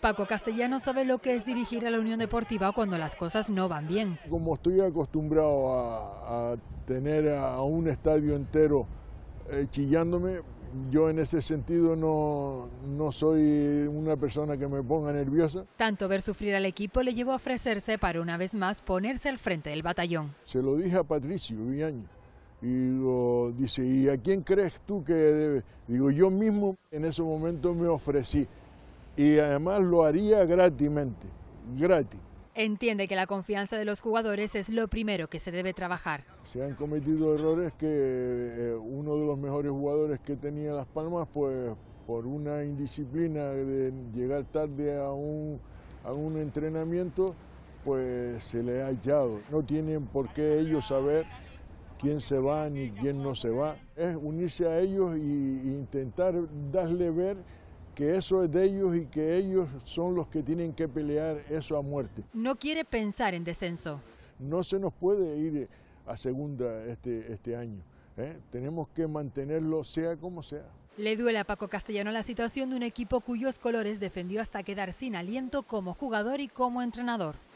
Paco Castellano sabe lo que es dirigir a la Unión Deportiva cuando las cosas no van bien. Como estoy acostumbrado a, tener a, un estadio entero eh, chillándome, yo en ese sentido no, no, soy una persona que me ponga nerviosa. Tanto ver sufrir al equipo le llevó a ofrecerse para una vez más ponerse al frente del batallón. Se lo dije a Patricio un Y dice, ¿y a quién crees tú que debe? Digo, yo mismo en ese momento me ofrecí y además lo haría gratismente, gratis. Entiende que la confianza de los jugadores es lo primero que se debe trabajar. Se han cometido errores que eh, uno de los mejores jugadores que tenía Las Palmas, pues por una indisciplina de llegar tarde a un, a un entrenamiento, pues se le ha echado. No tienen por qué ellos saber quién se va ni quién no se va. Es unirse a ellos e intentar darle ver que eso es de ellos y que ellos son los que tienen que pelear eso a muerte. No quiere pensar en descenso. No se nos puede ir a segunda este, este año. ¿eh? Tenemos que mantenerlo sea como sea. Le duele a Paco Castellano la situación de un equipo cuyos colores defendió hasta quedar sin aliento como jugador y como entrenador.